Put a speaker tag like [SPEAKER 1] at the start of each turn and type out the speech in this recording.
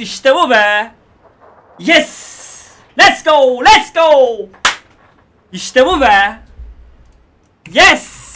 [SPEAKER 1] Yes! İşte bu be! Yes! Let's go! Let's go! İşte bu be! Yes!